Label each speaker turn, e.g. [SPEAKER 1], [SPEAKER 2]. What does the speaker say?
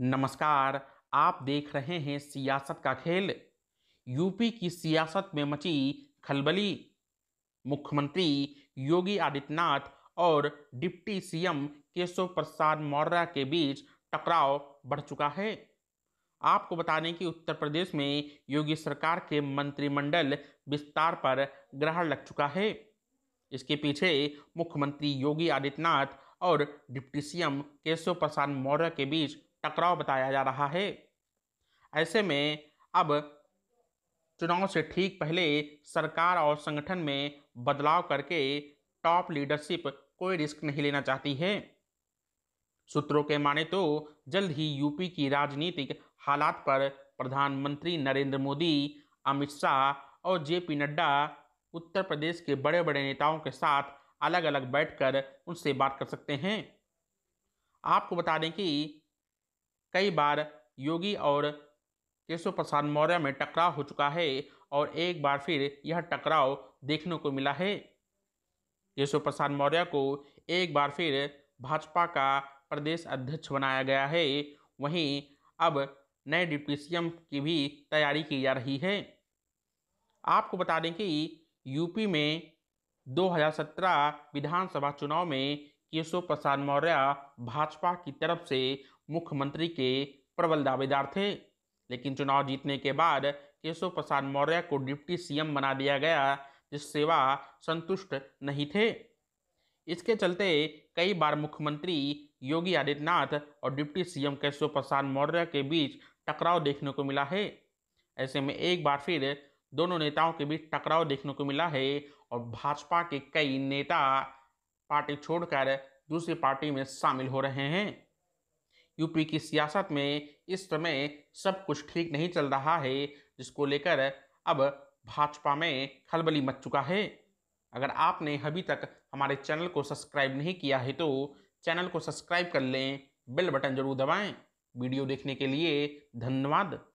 [SPEAKER 1] नमस्कार आप देख रहे हैं सियासत का खेल यूपी की सियासत में मची खलबली मुख्यमंत्री योगी आदित्यनाथ और डिप्टी सीएम केशव प्रसाद मौर्य के बीच टकराव बढ़ चुका है आपको बता दें कि उत्तर प्रदेश में योगी सरकार के मंत्रिमंडल विस्तार पर ग्रहण लग चुका है इसके पीछे मुख्यमंत्री योगी आदित्यनाथ और डिप्टी सीएम केशव प्रसाद मौर्य के बीच टकराव बताया जा रहा है ऐसे में अब चुनाव से ठीक पहले सरकार और संगठन में बदलाव करके टॉप लीडरशिप कोई रिस्क नहीं लेना चाहती है सूत्रों के माने तो जल्द ही यूपी की राजनीतिक हालात पर प्रधानमंत्री नरेंद्र मोदी अमित शाह और जेपी नड्डा उत्तर प्रदेश के बड़े बड़े नेताओं के साथ अलग अलग बैठकर उनसे बात कर सकते हैं आपको बता दें कि कई बार योगी और केशव प्रसाद मौर्य में टकराव हो चुका है और एक बार फिर यह टकराव देखने को मिला है केशव प्रसाद मौर्य को एक बार फिर भाजपा का प्रदेश अध्यक्ष बनाया गया है वहीं अब नए डिप्टी सी की भी तैयारी की जा रही है आपको बता दें कि यूपी में 2017 विधानसभा चुनाव में केशव प्रसाद मौर्य भाजपा की तरफ से मुख्यमंत्री के प्रबल दावेदार थे लेकिन चुनाव जीतने के बाद केशव प्रसाद मौर्य को डिप्टी सीएम बना दिया गया जिससे वह संतुष्ट नहीं थे इसके चलते कई बार मुख्यमंत्री योगी आदित्यनाथ और डिप्टी सीएम केशव प्रसाद मौर्य के बीच टकराव देखने को मिला है ऐसे में एक बार फिर दोनों नेताओं के बीच टकराव देखने को मिला है और भाजपा के कई नेता पार्टी छोड़कर दूसरी पार्टी में शामिल हो रहे हैं यूपी की सियासत में इस समय सब कुछ ठीक नहीं चल रहा है जिसको लेकर अब भाजपा में खलबली मच चुका है अगर आपने अभी तक हमारे चैनल को सब्सक्राइब नहीं किया है तो चैनल को सब्सक्राइब कर लें बेल बटन जरूर दबाएं वीडियो देखने के लिए धन्यवाद